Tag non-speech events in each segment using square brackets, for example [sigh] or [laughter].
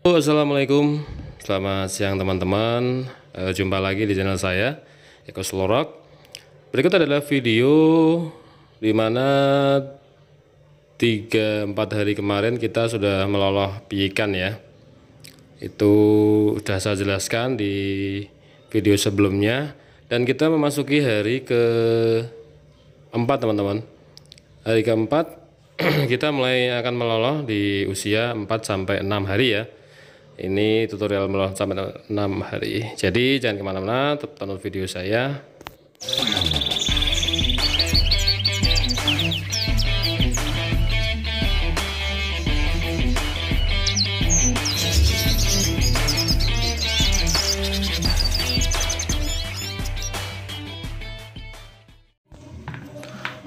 Halo, Assalamualaikum Selamat siang teman-teman eh, Jumpa lagi di channel saya Eko Slorok Berikut adalah video Dimana 3-4 hari kemarin kita sudah meloloh piikan ya Itu sudah saya jelaskan di video sebelumnya Dan kita memasuki hari ke 4 teman-teman Hari keempat [clears throat] kita mulai akan meloloh di usia 4 sampai 6 hari ya ini tutorial melawan sampai 6 hari jadi jangan kemana-mana tetap tonton video saya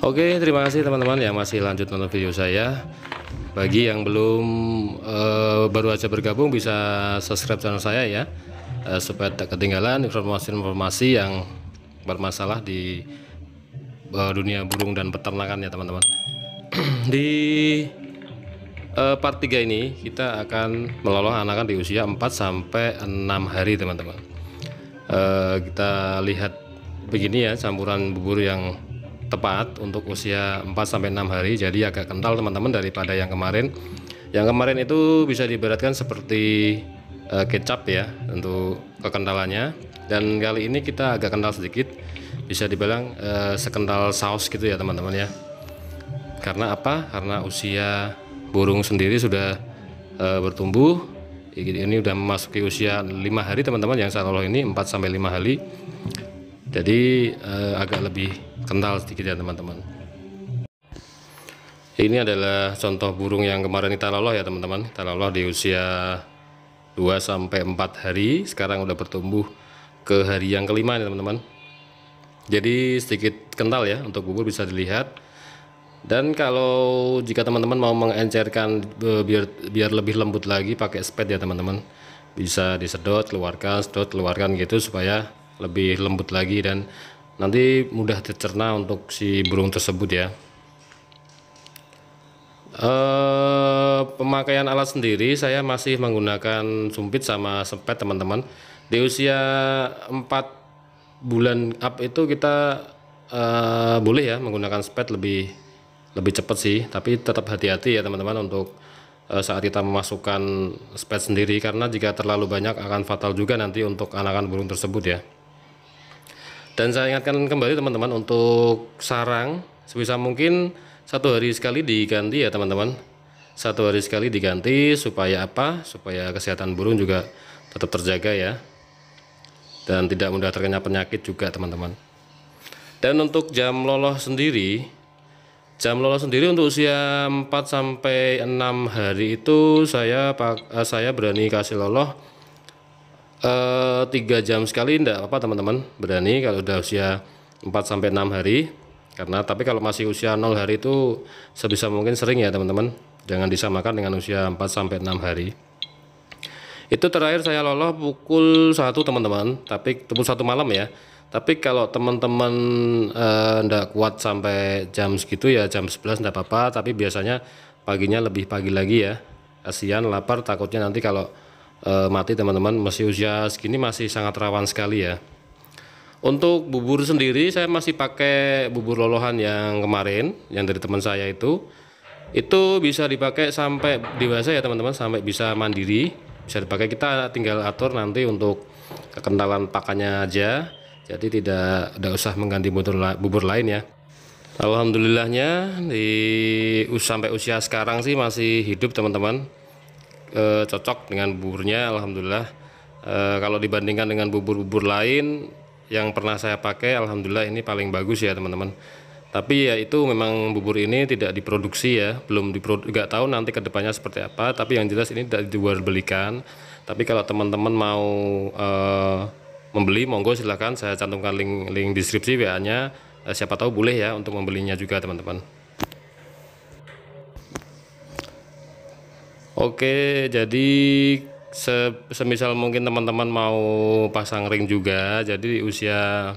Oke, terima kasih teman-teman yang masih lanjut nonton video saya. Bagi yang belum uh, baru aja bergabung bisa subscribe channel saya ya uh, supaya tak ketinggalan informasi-informasi yang bermasalah di uh, dunia burung dan peternakan ya teman-teman. [clears throat] di uh, part 3 ini kita akan meloloh anakan di usia 4 sampai 6 hari teman-teman. Uh, kita lihat begini ya campuran bubur yang tepat untuk usia 4 sampai 6 hari. Jadi agak kental teman-teman daripada yang kemarin. Yang kemarin itu bisa diberatkan seperti uh, kecap ya untuk kekentalannya. Dan kali ini kita agak kental sedikit. Bisa dibilang uh, sekental saus gitu ya teman-teman ya. Karena apa? Karena usia burung sendiri sudah uh, bertumbuh ini udah memasuki usia 5 hari teman-teman yang saya ini 4 sampai 5 hari. Jadi eh, agak lebih kental sedikit ya teman-teman ini adalah contoh burung yang kemarin kita loloh ya teman-teman kita loloh di usia 2 4 hari sekarang udah bertumbuh ke hari yang kelima ya teman-teman jadi sedikit kental ya untuk bubur bisa dilihat dan kalau jika teman-teman mau mengencerkan e, biar biar lebih lembut lagi pakai sped ya teman-teman bisa disedot keluarkan sedot keluarkan gitu supaya lebih lembut lagi dan nanti mudah dicerna untuk si burung tersebut ya e, pemakaian alat sendiri saya masih menggunakan sumpit sama sempet teman-teman di usia 4 bulan up itu kita e, boleh ya menggunakan sempet lebih lebih cepat sih tapi tetap hati-hati ya teman-teman untuk e, saat kita memasukkan sempet sendiri karena jika terlalu banyak akan fatal juga nanti untuk anakan burung tersebut ya dan saya ingatkan kembali teman-teman untuk sarang sebisa mungkin satu hari sekali diganti ya teman-teman. Satu hari sekali diganti supaya apa? Supaya kesehatan burung juga tetap terjaga ya. Dan tidak mudah terkena penyakit juga teman-teman. Dan untuk jam loloh sendiri, jam loloh sendiri untuk usia 4 sampai 6 hari itu saya eh, saya berani kasih loloh Eh, tiga e, jam sekali tidak apa teman-teman berani kalau udah usia 4 sampai enam hari karena tapi kalau masih usia nol hari itu sebisa mungkin sering ya teman-teman jangan disamakan dengan usia 4 sampai enam hari itu terakhir saya loloh pukul satu teman-teman tapi pukul satu malam ya tapi kalau teman-teman tidak eh, -teman, e, kuat sampai jam segitu ya jam 11 tidak apa-apa tapi biasanya paginya lebih pagi lagi ya kasihan lapar takutnya nanti kalau e, mati teman-teman masih usia segini masih sangat rawan sekali ya untuk bubur sendiri saya masih pakai bubur lolohan yang kemarin yang dari teman saya itu itu bisa dipakai sampai dewasa ya teman-teman sampai bisa mandiri bisa dipakai kita tinggal atur nanti untuk kekentalan pakannya aja jadi tidak tidak usah mengganti bubur, bubur lain ya Alhamdulillahnya di sampai usia sekarang sih masih hidup teman-teman e, cocok dengan buburnya alhamdulillah e, kalau dibandingkan dengan bubur-bubur lain yang pernah saya pakai alhamdulillah ini paling bagus ya teman-teman tapi ya itu memang bubur ini tidak diproduksi ya belum diproduksi nggak tahu nanti kedepannya seperti apa tapi yang jelas ini tidak dijual belikan tapi kalau teman-teman mau e, membeli monggo silahkan saya cantumkan link link deskripsi WA nya siapa tahu boleh ya untuk membelinya juga teman-teman Oke, jadi se semisal mungkin teman-teman mau pasang ring juga, jadi di usia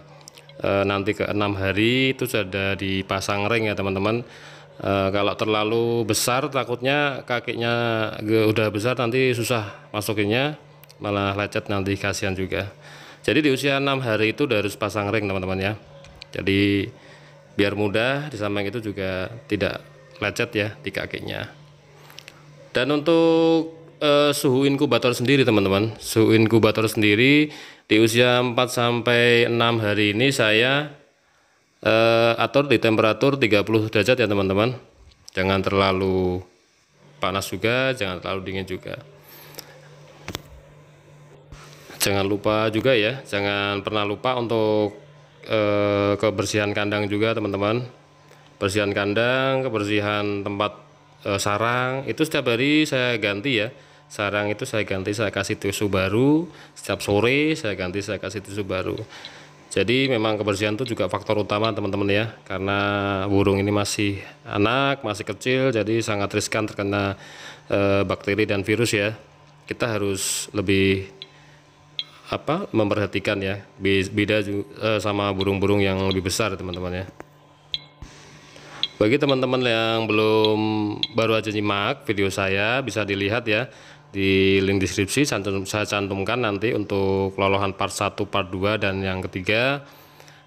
e, nanti ke enam hari itu sudah dipasang ring ya teman-teman. E, kalau terlalu besar takutnya kakinya udah besar nanti susah masukinnya, malah lecet nanti kasihan juga. Jadi di usia enam hari itu udah harus pasang ring teman-teman ya. Jadi biar mudah di samping itu juga tidak lecet ya di kakinya. Dan untuk uh, suhu inkubator sendiri teman-teman, suhu inkubator sendiri di usia 4 sampai 6 hari ini saya uh, atur di temperatur 30 derajat ya teman-teman. Jangan terlalu panas juga, jangan terlalu dingin juga. Jangan lupa juga ya, jangan pernah lupa untuk eh, kebersihan kandang juga teman-teman. Bersihan kandang, kebersihan tempat Eh, sarang itu setiap hari saya ganti ya sarang itu saya ganti saya kasih tisu baru setiap sore saya ganti saya kasih tisu baru jadi memang kebersihan itu juga faktor utama teman-teman ya karena burung ini masih anak masih kecil jadi sangat riskan terkena e, bakteri dan virus ya kita harus lebih apa memperhatikan ya beda eh, sama burung-burung yang lebih besar teman-teman ya bagi teman-teman yang belum baru aja nyimak video saya bisa dilihat ya di link deskripsi saya cantumkan nanti untuk lolohan part 1, part 2 dan yang ketiga.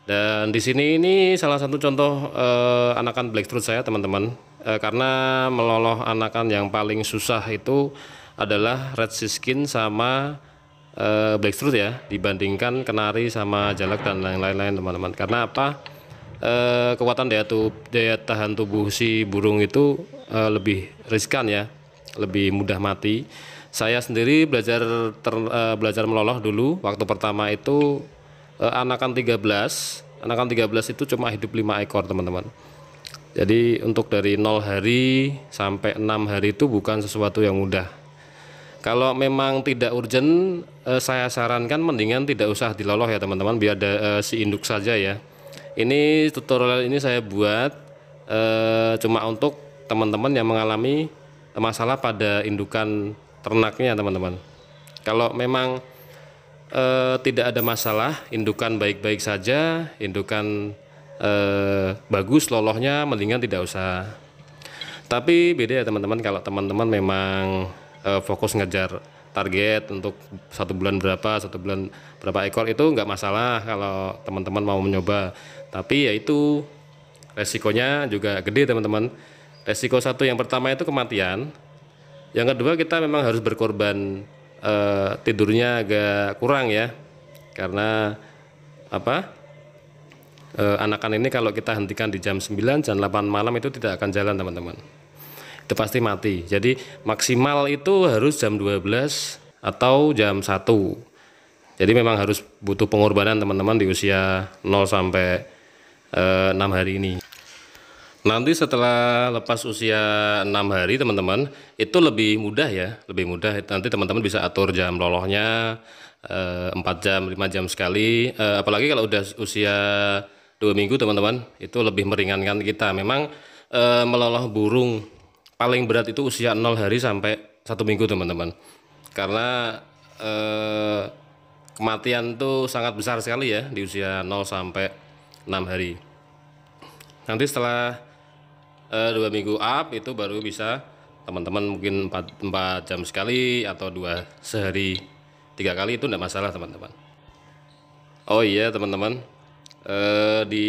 Dan di sini ini salah satu contoh eh, anakan fruit saya teman-teman. Eh, karena meloloh anakan yang paling susah itu adalah red siskin sama eh, fruit ya dibandingkan kenari sama jalak dan lain-lain teman-teman. Karena apa? eh, kekuatan daya, tu, daya tahan tubuh si burung itu eh, lebih riskan ya, lebih mudah mati. Saya sendiri belajar ter, eh, belajar meloloh dulu. Waktu pertama itu eh, anakan 13, anakan 13 itu cuma hidup 5 ekor teman-teman. Jadi untuk dari 0 hari sampai 6 hari itu bukan sesuatu yang mudah. Kalau memang tidak urgent, eh, saya sarankan mendingan tidak usah diloloh ya teman-teman, biar ada eh, si induk saja ya. Ini tutorial ini saya buat e, cuma untuk teman-teman yang mengalami masalah pada indukan ternaknya teman-teman. Kalau memang e, tidak ada masalah, indukan baik-baik saja, indukan e, bagus lolohnya mendingan tidak usah. Tapi beda ya teman-teman kalau teman-teman memang e, fokus ngejar target untuk satu bulan berapa satu bulan berapa ekor itu nggak masalah kalau teman-teman mau mencoba tapi ya itu resikonya juga gede teman-teman resiko satu yang pertama itu kematian yang kedua kita memang harus berkorban eh, tidurnya agak kurang ya karena apa eh, anakan ini kalau kita hentikan di jam 9 jam 8 malam itu tidak akan jalan teman-teman itu pasti mati. Jadi maksimal itu harus jam 12 atau jam 1. Jadi memang harus butuh pengorbanan teman-teman di usia 0 sampai eh, 6 hari ini. Nanti setelah lepas usia 6 hari teman-teman, itu lebih mudah ya, lebih mudah. Nanti teman-teman bisa atur jam lolohnya eh, 4 jam, 5 jam sekali. Eh, apalagi kalau udah usia 2 minggu teman-teman, itu lebih meringankan kita. Memang eh, meloloh burung paling berat itu usia 0 hari sampai satu minggu teman-teman karena eh, kematian tuh sangat besar sekali ya di usia 0 sampai 6 hari nanti setelah eh, dua minggu up itu baru bisa teman-teman mungkin 4, 4 jam sekali atau dua sehari tiga kali itu tidak masalah teman-teman oh iya teman-teman eh, di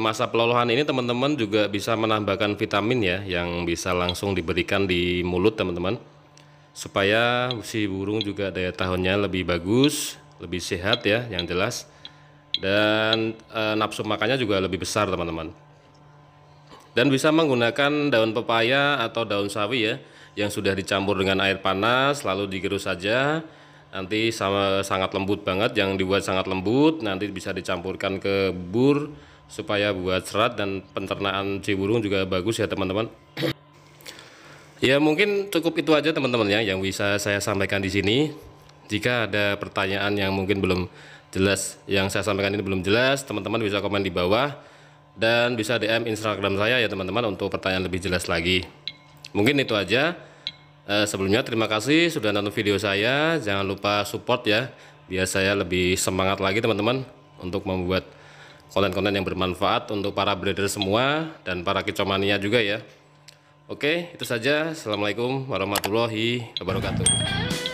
masa pelolohan ini teman-teman juga bisa menambahkan vitamin ya yang bisa langsung diberikan di mulut teman-teman supaya si burung juga daya tahunnya lebih bagus, lebih sehat ya yang jelas dan e, nafsu makannya juga lebih besar teman-teman. Dan bisa menggunakan daun pepaya atau daun sawi ya yang sudah dicampur dengan air panas lalu digerus saja nanti sama sangat lembut banget yang dibuat sangat lembut nanti bisa dicampurkan ke bur supaya buat serat dan pencernaan ciburung juga bagus ya teman-teman ya mungkin cukup itu aja teman-teman ya yang bisa saya sampaikan di sini jika ada pertanyaan yang mungkin belum jelas yang saya sampaikan ini belum jelas teman-teman bisa komen di bawah dan bisa DM Instagram saya ya teman-teman untuk pertanyaan lebih jelas lagi mungkin itu aja Eh, sebelumnya terima kasih sudah nonton video saya jangan lupa support ya biar saya lebih semangat lagi teman-teman untuk membuat konten-konten yang bermanfaat untuk para breeder semua dan para kicomania juga ya oke itu saja assalamualaikum warahmatullahi wabarakatuh